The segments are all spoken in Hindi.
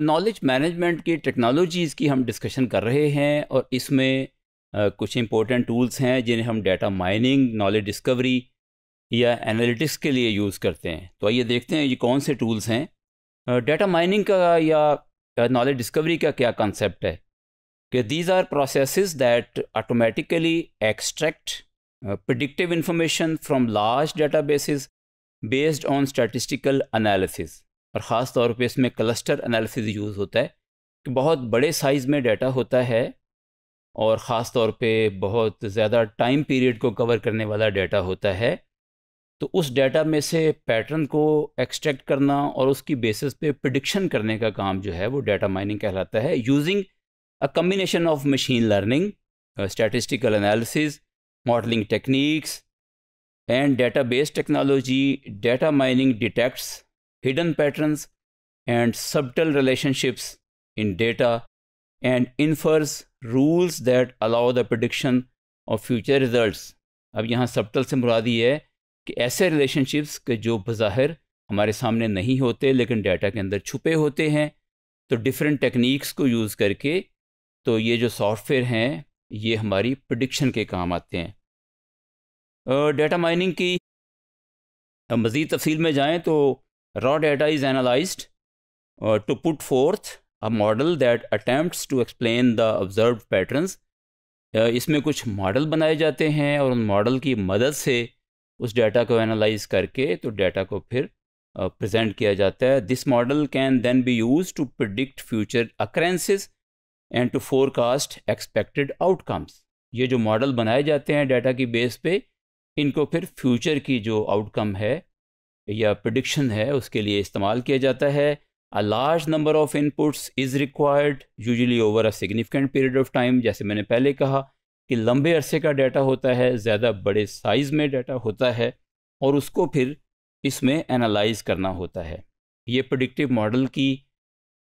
नॉलेज मैनेजमेंट की टेक्नोलॉजीज़ की हम डिस्कशन कर रहे हैं और इसमें कुछ इंपॉर्टेंट टूल्स हैं जिन्हें हम डाटा माइनिंग नॉलेज डिस्कवरी या एनालिटिक्स के लिए यूज़ करते हैं तो आइए देखते हैं ये कौन से टूल्स हैं डाटा माइनिंग का या नॉलेज डिस्कवरी का क्या कंसेप्ट है कि these are process that automatically extract predictive information from large data basis based on statistical analysis और ख़ास तौर पे इसमें क्लस्टर एनालिसिस यूज़ होता है कि बहुत बड़े साइज़ में डाटा होता है और ख़ास तौर पे बहुत ज़्यादा टाइम पीरियड को कवर करने वाला डाटा होता है तो उस डाटा में से पैटर्न को एक्सट्रैक्ट करना और उसकी बेसिस पे प्रडिक्शन करने का काम जो है वो डाटा माइनिंग कहलाता है using a combination of machine learning statistical analysis modelling techniques and database technology data mining detects hidden patterns and subtle relationships in data and infers rules that allow the prediction of future results. अब यहाँ subtle से मुरादी है कि ऐसे relationships के जो बज़ाहिर हमारे सामने नहीं होते लेकिन data के अंदर छुपे होते हैं तो different techniques को use करके तो ये जो software हैं ये हमारी prediction के काम आते हैं data mining की मज़ीद तफसील में जाएँ तो Raw data is analyzed uh, to put forth a model that attempts to explain the observed patterns. Uh, इसमें कुछ मॉडल बनाए जाते हैं और उन मॉडल की मदद से उस डाटा को एनालाइज करके तो डाटा को फिर प्रेजेंट uh, किया जाता है this model can then be use to predict future occurrences and to forecast expected outcomes ये जो मॉडल बनाए जाते हैं डाटा की बेस पे इनको फिर फ्यूचर की जो आउटकम है या प्रडिक्शन है उसके लिए इस्तेमाल किया जाता है a large number of inputs is required usually over a significant period of time जैसे मैंने पहले कहा कि लंबे अरसे का डाटा होता है ज़्यादा बड़े साइज़ में डाटा होता है और उसको फिर इसमें एनालाइज करना होता है ये प्रडिक्टिव मॉडल की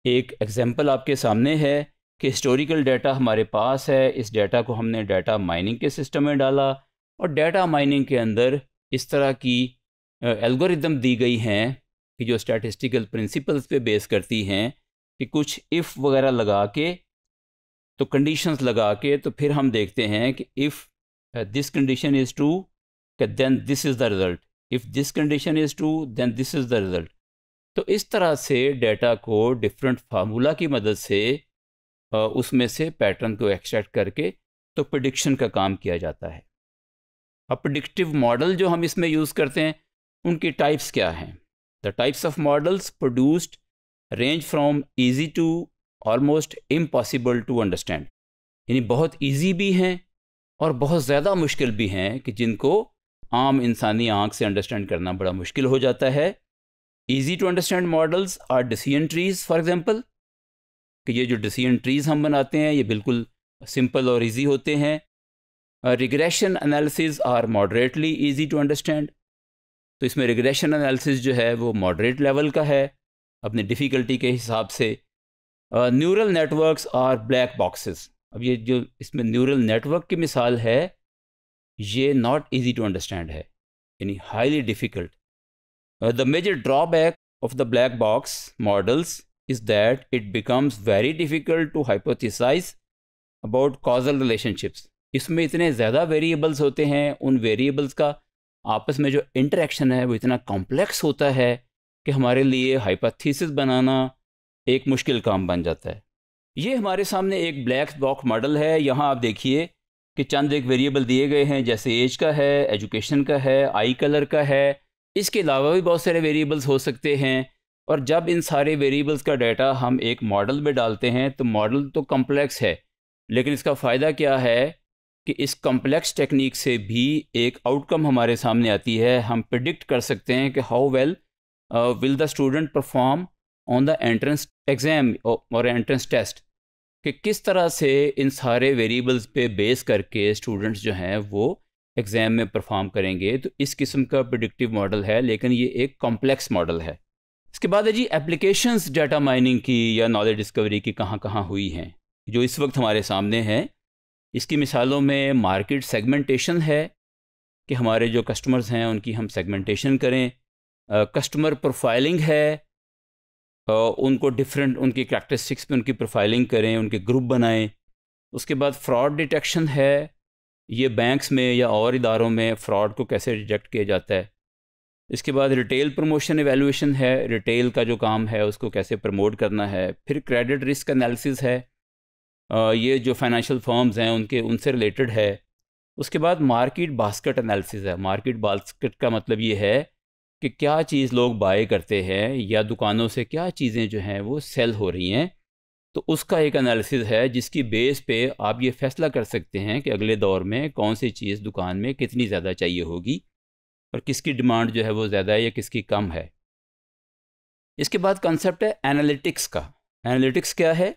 एक एग्ज़ाम्पल आपके सामने है कि हिस्टोरिकल डाटा हमारे पास है इस डाटा को हमने डाटा माइनिंग के सिस्टम में डाला और डाटा माइनिंग के अंदर इस तरह की एल्गोरिदम दी गई हैं कि जो स्टैटिस्टिकल प्रिंसिपल्स पे बेस करती हैं कि कुछ इफ़ वगैरह लगा के तो कंडीशंस लगा के तो फिर हम देखते हैं कि if this condition is true then this is the result if this condition is true then this is the result तो इस तरह से डेटा को डिफरेंट फार्मूला की मदद से उसमें से पैटर्न को एक्सट्रैक्ट करके तो प्रडिक्शन का काम किया जाता है अब प्रडिक्टिव मॉडल जो हम इसमें यूज़ करते हैं उनके टाइप्स क्या हैं the types of models produced range from easy to almost impossible to understand यानी बहुत ईजी भी हैं और बहुत ज़्यादा मुश्किल भी हैं कि जिनको आम इंसानी आँख से अंडरस्टैंड करना बड़ा मुश्किल हो जाता है easy to understand models are decision trees for example कि ये जो डिसीजन ट्रीज हम बनाते हैं ये बिल्कुल सिंपल और ईजी होते हैं regression analysis are moderately easy to understand तो इसमें रिग्रेशन एनालिसिस जो है वो मॉडरेट लेवल का है अपनी डिफ़िकल्टी के हिसाब से न्यूरल नेटवर्क्स और ब्लैक बॉक्सेस अब ये जो इसमें न्यूरल नेटवर्क की मिसाल है ये नॉट इजी टू अंडरस्टैंड है यानी highly difficult the major drawback of the black box models is that it becomes very difficult to hypothesise about causal relationships इसमें इतने ज़्यादा वेरिएबल्स होते हैं उन वेरिएबल्स का आपस में जो इंटरेक्शन है वो इतना कॉम्प्लेक्स होता है कि हमारे लिए हाइपाथीसिस बनाना एक मुश्किल काम बन जाता है ये हमारे सामने एक ब्लैक बॉक्स मॉडल है यहाँ आप देखिए कि चंद एक वेरिएबल दिए गए हैं जैसे एज का है एजुकेशन का है आई कलर का है इसके अलावा भी बहुत सारे वेरिएबल्स हो सकते हैं और जब इन सारे वेरिएबल्स का डाटा हम एक मॉडल में डालते हैं तो मॉडल तो कम्प्लेक्स है लेकिन इसका फ़ायदा क्या है कि इस कॉम्प्लेक्स टेक्निक से भी एक आउटकम हमारे सामने आती है हम प्रिडिक्ट कर सकते हैं कि how well will the student perform on the entrance exam और एंट्रेंस टेस्ट कि किस तरह से इन सारे वेरिएबल्स पे बेस करके स्टूडेंट्स जो हैं वो एग्ज़ाम में परफॉर्म करेंगे तो इस किस्म का प्रडिक्टिव मॉडल है लेकिन ये एक कॉम्प्लेक्स मॉडल है इसके बाद है जी एप्लीकेशंस डाटा माइनिंग की या नॉलेज डिस्कवरी की कहाँ कहाँ हुई हैं जो इस वक्त हमारे सामने हैं इसकी मिसालों में मार्केट सेगमेंटेशन है कि हमारे जो कस्टमर्स हैं उनकी हम सेगमेंटेशन करें कस्टमर प्रोफाइलिंग है उनको डिफरेंट उनकी करैक्टरिस्टिक्स पे उनकी प्रोफाइलिंग करें उनके ग्रुप बनाएं उसके बाद फ्रॉड डिटेक्शन है ये बैंक्स में या और इदारों में फ़्रॉड को कैसे रिजेक्ट किया जाता है इसके बाद रिटेल प्रमोशन एवेलुएशन है रिटेल का जो काम है उसको कैसे प्रमोट करना है फिर क्रेडिट रिस्क एनालिसिस है ये जो फाइनेंशियल फर्म्स हैं उनके उनसे रिलेटेड है उसके बाद मार्केट बास्केट एनालिसिस है मार्केट बास्केट का मतलब ये है कि क्या चीज़ लोग बाय करते हैं या दुकानों से क्या चीज़ें जो हैं वो सेल हो रही हैं तो उसका एक एनालिसिस है जिसकी बेस पे आप ये फैसला कर सकते हैं कि अगले दौर में कौन सी चीज़ दुकान में कितनी ज़्यादा चाहिए होगी और किसकी डिमांड जो है वो ज़्यादा है या किसकी कम है इसके बाद कंसेप्ट है एनालिटिक्स का एनालिटिक्स क्या है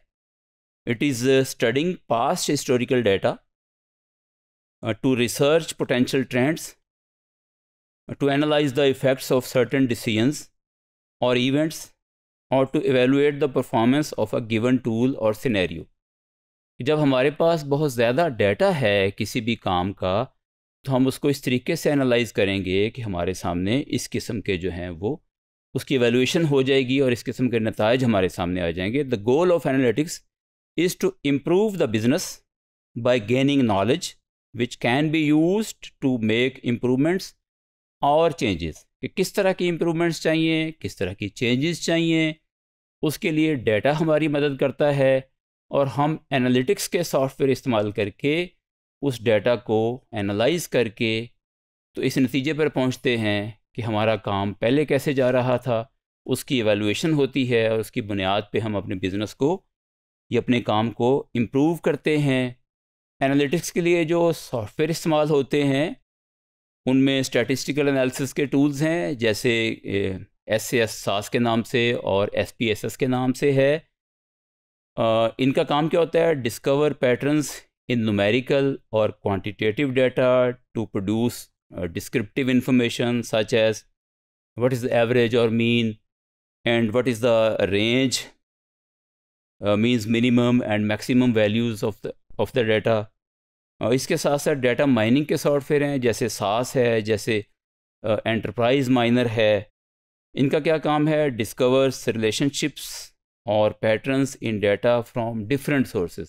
It is uh, studying past historical data uh, to research potential trends, uh, to analyze the effects of certain decisions or events, और to evaluate the performance of a given tool और scenario जब हमारे पास बहुत ज़्यादा डाटा है किसी भी काम का तो हम उसको इस तरीके से एनालाइज करेंगे कि हमारे सामने इस किस्म के जो हैं वो उसकी एवेल्यूशन हो जाएगी और इस किस्म के नतज हमारे सामने आ जाएंगे the goal of analytics is to improve the business by gaining knowledge which can be used to make improvements और changes कि किस तरह की इम्प्रूवमेंट्स चाहिए किस तरह की चेंजेस चाहिए उसके लिए डेटा हमारी मदद करता है और हम एनालिटिक्स के सॉफ्टवेयर इस्तेमाल करके उस डेटा को एनालाइज करके तो इस नतीजे पर पहुंचते हैं कि हमारा काम पहले कैसे जा रहा था उसकी एवेलुएशन होती है और उसकी बुनियाद पे हम अपने बिज़नेस को ये अपने काम को इम्प्रूव करते हैं एनालिटिक्स के लिए जो सॉफ्टवेयर इस्तेमाल होते हैं उनमें स्टैटिस्टिकल एनालिसिस के टूल्स हैं जैसे एस एस सास के नाम से और एस पी एस एस के नाम से है इनका काम क्या होता है डिस्कवर पैटर्न्स इन नुमेरिकल और quantitative data to produce descriptive information such as what is the average और mean and what is the range means minimum and maximum values of the of the data इसके साथ साथ डाटा माइनिंग के सॉफ्टवेयर हैं जैसे सास है जैसे एंटरप्राइज uh, माइनर है इनका क्या काम है डिस्कवर्स रिलेशनशिप्स और patterns in data from different sources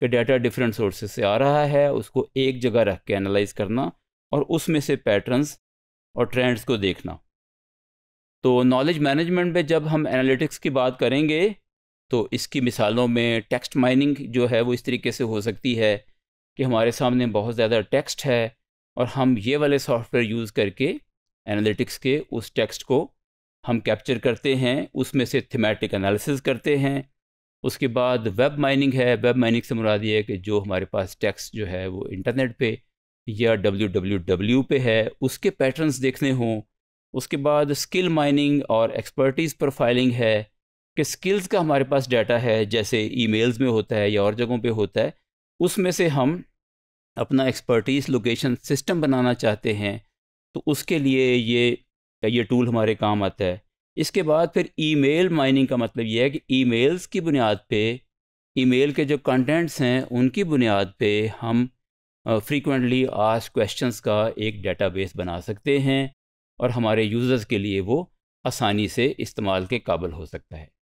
कि डाटा डिफरेंट सोर्सेज से आ रहा है उसको एक जगह रख के एनालाइज करना और उसमें से पैटर्न्स और ट्रेंड्स को देखना तो नॉलेज मैनेजमेंट में जब हम एनालिटिक्स की बात करेंगे तो इसकी मिसालों में टेक्स्ट माइनिंग जो है वो इस तरीके से हो सकती है कि हमारे सामने बहुत ज़्यादा टेक्स्ट है और हम ये वाले सॉफ्टवेयर यूज़ करके एनालिटिक्स के उस टेक्स्ट को हम कैप्चर करते हैं उसमें से थीमेटिक एनालिसिस करते हैं उसके बाद वेब माइनिंग है वेब माइनिंग से मुराद ये है कि जो हमारे पास टेक्स्ट जो है वो इंटरनेट पे या डब्ल्यू डब्ल्यू डब्ल्यू पे है उसके पैटर्न्स देखने हों उसके बाद स्किल माइनिंग और एक्सपर्टीज़ प्रोफाइलिंग है कि स्किल्स का हमारे पास डाटा है जैसे ईमेल्स में होता है या और जगहों पे होता है उसमें से हम अपना एक्सपर्टीज़ लोकेशन सिस्टम बनाना चाहते हैं तो उसके लिए ये ये टूल हमारे काम आता है इसके बाद फिर ईमेल माइनिंग का मतलब ये है कि ईमेल्स की बुनियाद पे ईमेल के जो कंटेंट्स हैं उनकी बुनियाद पे हम फ्रीक्वेंटली आज क्वेश्चंस का एक डेटाबेस बना सकते हैं और हमारे यूज़र्स के लिए वो आसानी से इस्तेमाल के काबिल हो सकता है